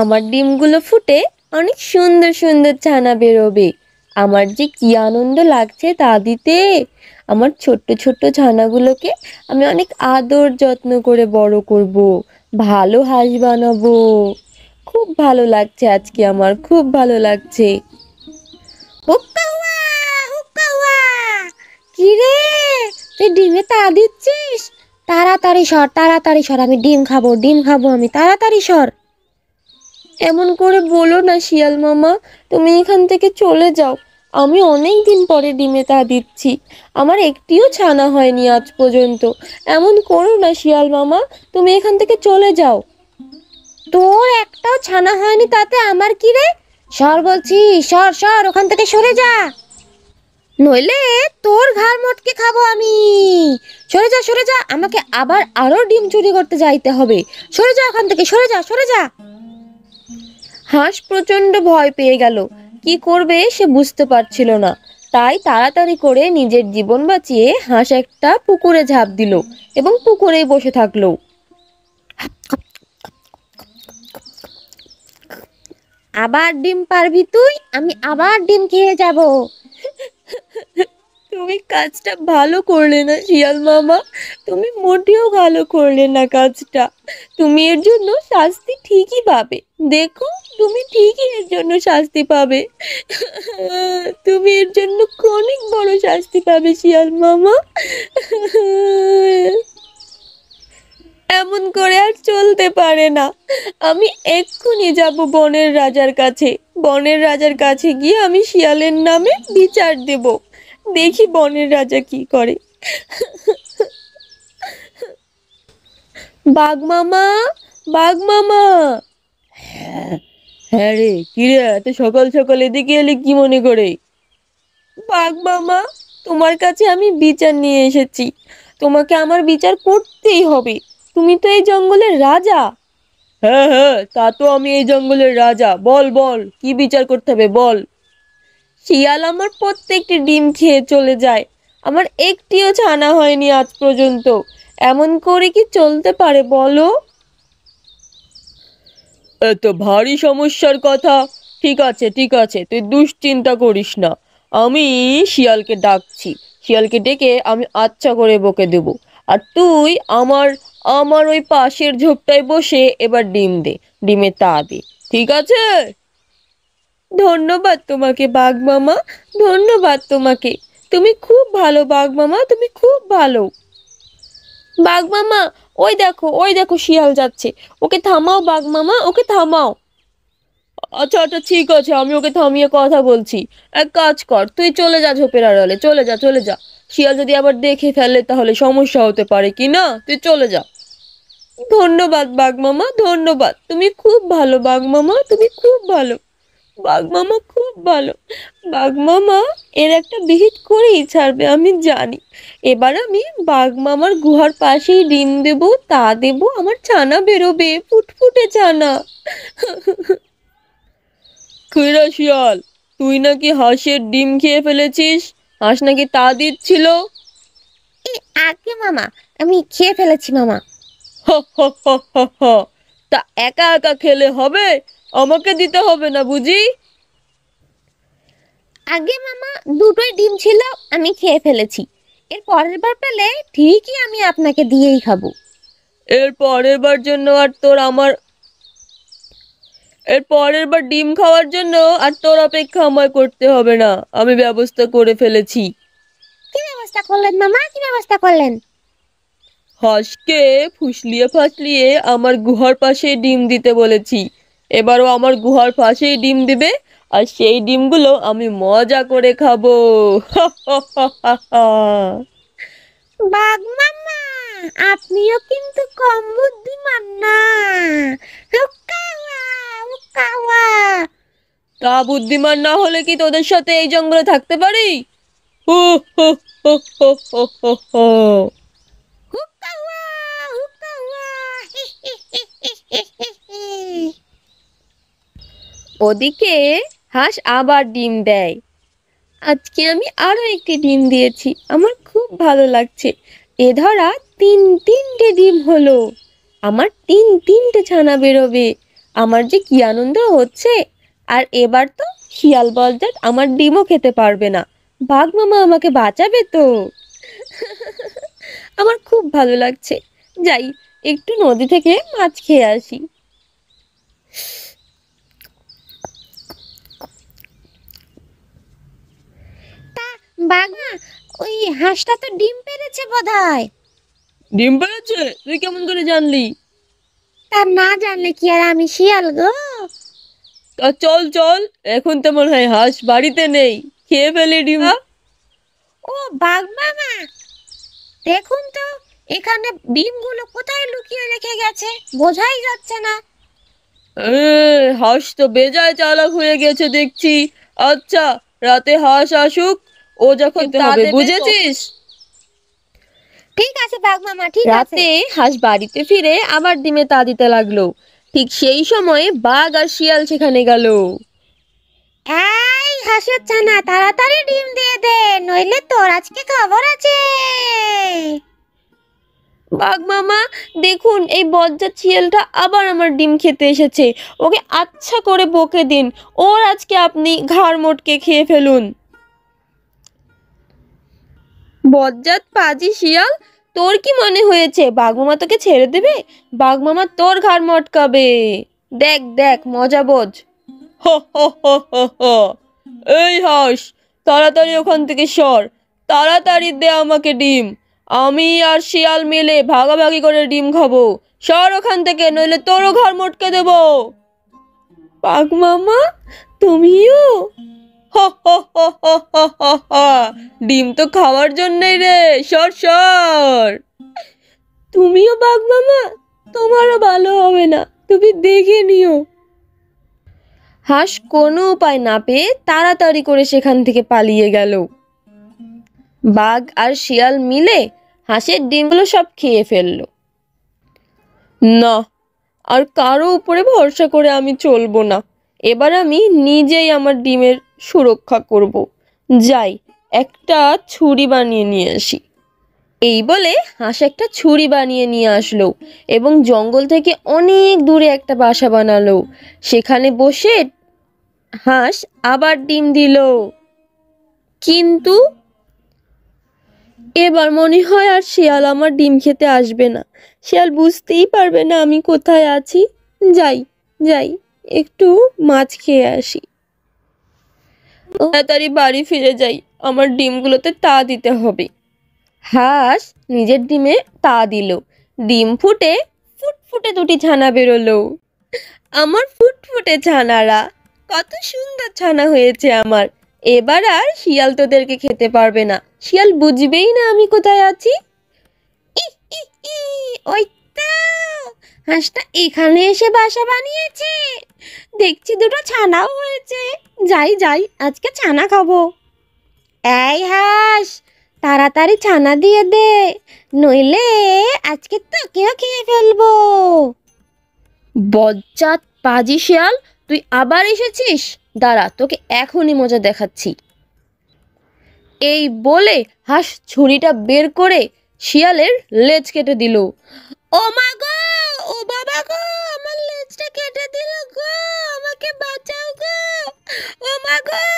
আমার ডিমগুলো ফুটে অনেক সুন্দর সুন্দর ছানা বেরোবে আমার যে কি আনন্দ লাগছে তা দিতে আমার ছোট্ট ছোট্ট ছানাগুলোকে আমি অনেক আদর যত্ন করে বড় করব। ভালো হাঁস বানাবো খুব ভালো লাগছে আজকে আমার খুব ভালো লাগছে কিরে তুই ডিমে তা দিচ্ছিস তাড়াতাড়ি সর তাড়াতাড়ি সর আমি ডিম খাবো ডিম খাবো আমি তাড়াতাড়ি সর এমন করে বলো না শিয়াল মামা তুমি এখান থেকে চলে যাও আমি অনেক দিন পরে ডিমে তা দিচ্ছি আমার একটিও ছানা হয়নি আজ পর্যন্ত এমন করো না শিয়াল মামা তুমি এখান থেকে চলে যাও তোর একটাও ছানা হয়নি তাতে আমার কি রে সর বলছি সর সর ওখান থেকে সরে যা নইলে তোর ঘর মটকে খাবো আমি সরে যা সরে যা আমাকে আবার আরও ডিম চুরি করতে যাইতে হবে সরে যা ওখান থেকে সরে যা সরে যা হাঁস প্রচণ্ড ভয় পেয়ে গেল কি করবে সে বুঝতে পারছিল না তাই তাড়াতাড়ি করে নিজের জীবন বাঁচিয়ে হাঁস একটা পুকুরে ঝাঁপ দিল এবং পুকুরেই বসে থাকলো আবার ডিম পারবি তুই আমি আবার ডিম খেয়ে যাব তুমি কাজটা ভালো করলে না শিয়াল মামা তুমি মোটেও ভালো করলে না কাজটা তুমি এর জন্য শাস্তি ঠিকই পাবে দেখো তুমি ঠিকই এর জন্য শাস্তি পাবে তুমি এর জন্য অনেক বড় শাস্তি পাবে শিয়াল মামা এমন করে আর চলতে পারে না আমি এক্ষুনি যাব বনের রাজার কাছে বনের রাজার কাছে গিয়ে আমি শিয়ালের নামে বিচার দেবো দেখি বনের রাজা কি করে বাঘ মামা বাঘ মামা হ্যাঁ হ্যাঁ রে কিরে এত সকাল সকাল এদিকে এলে কি মনে করে বাঘ মামা তোমার কাছে আমি বিচার নিয়ে এসেছি তোমাকে আমার বিচার করতেই হবে তুমি তো এই জঙ্গলের রাজা হ্যাঁ হ্যাঁ তা তো আমি এই জঙ্গলের রাজা বল বল কি বিচার করতে হবে বল শিয়াল আমার প্রত্যেকটি ডিম খেয়ে চলে যায় আমার একটিও ছানা হয়নি আজ পর্যন্ত এমন করে কি চলতে পারে বলো এত ভারী সমস্যার কথা ঠিক আছে ঠিক আছে তুই দুশ্চিন্তা করিস না আমি শিয়ালকে ডাকছি শিয়ালকে ডেকে আমি আচ্ছা করে বকে দেব আর তুই আমার আমার ওই পাশের ঝোপটায় বসে এবার ডিম দে ডিমে তা দে ঠিক আছে ধন্যবাদ তোমাকে বাঘ মামা ধন্যবাদ তোমাকে তুমি খুব ভালো বাঘ মামা তুমি খুব ভালো বাঘ মামা ওই দেখো ওই দেখো শিয়াল যাচ্ছে ওকে থামাও বাঘ মামা ওকে থামাও আচ্ছা আচ্ছা ঠিক আছে আমি ওকে থামিয়ে কথা বলছি এক কাজ কর তুই চলে যা ঝোপের আড়ালে চলে যা চলে যা শিয়াল যদি আবার দেখে ফেলে তাহলে সমস্যা হতে পারে কি না তুই চলে যা ধন্যবাদ বাঘ মামা ধন্যবাদ তুমি খুব ভালো বাঘ মামা তুমি খুব ভালো বাঘ মামা খুব ভালো বাঘ মামা এর একটা বিহিত করেই ছাড়বে আমি জানি এবার আমি বাঘ মামার গুহার পাশেই ডিম দেব তা দেব আমার ছানা বেরোবে ফুটফুটে ছানা খুইরা শিয়াল তুই নাকি হাঁসের ডিম খেয়ে ফেলেছিস হাঁস নাকি তা দিচ্ছিল আগে মামা আমি খেয়ে ফেলেছি মামা হ হ হ হ তা একা একা খেলে হবে আমাকে দিতে হবে না বুঝি আগে মামা দুটোই ডিম ছিল আমি খেয়ে ফেলেছি এর পরের বার পেলে ঠিকই আমি আপনাকে দিয়েই খাবো এর পরের বার জন্য আর তোর আমার এর পরের বার ডিম খাওয়ার জন্য আর তোর অপেক্ষা আমায় করতে হবে না আমি ব্যবস্থা করে ফেলেছি কি ব্যবস্থা করলেন মামা কি ব্যবস্থা করলেন হাঁসকে ফুসলিয়ে ফাসলিয়ে আমার গুহার পাশে ডিম দিতে বলেছি এবারও আমার গুহার পাশেই ডিম দেবে আর সেই ডিমগুলো আমি মজা করে খাবো আপনিও কিন্তু কম বুদ্ধিমান না তা বুদ্ধিমান না হলে কি তোদের সাথে এই জঙ্গলে থাকতে পারি হু হু হু ওদিকে হাঁস আবার ডিম দেয় আজকে আমি আরও একটি ডিম দিয়েছি আমার খুব ভালো লাগছে এ ধরা তিন তিনটে ডিম হলো আমার তিন তিনটে ছানা বেরোবে আমার যে কি আনন্দ হচ্ছে আর এবার তো শিয়াল বলজাত আমার ডিমও খেতে পারবে না বাঘ মামা আমাকে বাঁচাবে তো আমার খুব ভালো লাগছে যাই একটু নদী থেকে মাছ খেয়ে আসি বাঘমা ওই হাঁসটা তো ডিম পেড়েছে বোধহয় ডিম পেড়েছে তুই কেমন করে জানলি তা না জানলে কি আর আমি শিয়াল গো তা চল চল এখন তো মনে হয় হাঁস বাড়িতে নেই খেয়ে ফেলে ডিম ও বাঘ মামা দেখুন তো এখানে ডিমগুলো কোথায় লুকিয়ে রেখে গেছে বোঝাই যাচ্ছে না হাঁস তো বেজায় চালাক হয়ে গেছে দেখছি আচ্ছা রাতে হাঁস আসুক ও যখন হবে বুঝেছিস ঠিক আছে বাঘ মামা ঠিক রাতে হাঁস বাড়িতে ফিরে আবার ডিমে তা দিতে লাগলো ঠিক সেই সময় বাঘ আর শিয়াল সেখানে গেল এই হাঁসের ছানা তাড়াতাড়ি ডিম দিয়ে দে নইলে তোর আজকে খবর আছে বাঘ মামা দেখুন এই বজ্জাত শিয়ালটা আবার আমার ডিম খেতে এসেছে ওকে আচ্ছা করে বকে দিন ওর আজকে আপনি ঘাড় মোটকে খেয়ে ফেলুন বজ্জাত পাজি শিয়াল তোর কি মনে হয়েছে বাঘমামা তোকে ছেড়ে দেবে বাঘমামা তোর ঘাড় মটকাবে দেখ দেখ মজা বোঝ এই হাস তাড়াতাড়ি ওখান থেকে সর তাড়াতাড়ি দে আমাকে ডিম আমি আর শিয়াল মিলে ভাগাভাগি করে ডিম খাবো সর ওখান থেকে নইলে তোরও ঘর মটকে দেব বাঘ মামা তুমিও ডিম তো খাওয়ার জন্যই রে সর সর তুমিও বাঘ মামা তোমারও ভালো হবে না তুমি দেখে নিও হাঁস কোনো উপায় না পেয়ে তাড়াতাড়ি করে সেখান থেকে পালিয়ে গেল বাঘ আর শিয়াল মিলে হাঁসের ডিমগুলো সব খেয়ে ফেলল না আর কারো উপরে ভরসা করে আমি চলবো না এবার আমি নিজেই আমার ডিমের সুরক্ষা করব। যাই একটা ছুরি বানিয়ে নিয়ে আসি এই বলে হাঁস একটা ছুরি বানিয়ে নিয়ে আসলো এবং জঙ্গল থেকে অনেক দূরে একটা বাসা বানালো সেখানে বসে হাঁস আবার ডিম দিল কিন্তু এবার মনে হয় আর শিয়াল আমার ডিম খেতে আসবে না শিয়াল বুঝতেই পারবে না আমি কোথায় আছি যাই যাই একটু মাছ খেয়ে আসি তাড়াতাড়ি বাড়ি ফিরে যাই আমার ডিমগুলোতে তা দিতে হবে হাঁস নিজের ডিমে তা দিল ডিম ফুটে ফুটফুটে দুটি ছানা বেরোলো আমার ফুটফুটে ছানারা কত সুন্দর ছানা হয়েছে আমার এবার আর শিয়াল তোদেরকে খেতে পারবে না শিয়াল বুঝবেই না আমি কোথায় আছি ই ই ই ওই হাঁসটা এখানে এসে বাসা বানিয়েছে দেখছি দুটো ছানাও হয়েছে যাই যাই আজকে ছানা খাবো এই হাঁস তাড়াতাড়ি ছানা দিয়ে দে নইলে আজকে তোকেও খেয়ে ফেলবো বজ্জাত পাজি শিয়াল তুই আবার এসেছিস দাঁড়া তোকে এখনই মজা দেখাচ্ছি এই বলে হাঁস ছুরিটা বের করে শিয়ালের লেজ কেটে দিল ও মা ও বাবা গো আমার কেটে গো আমাকে বাঁচাও গো ও মা গো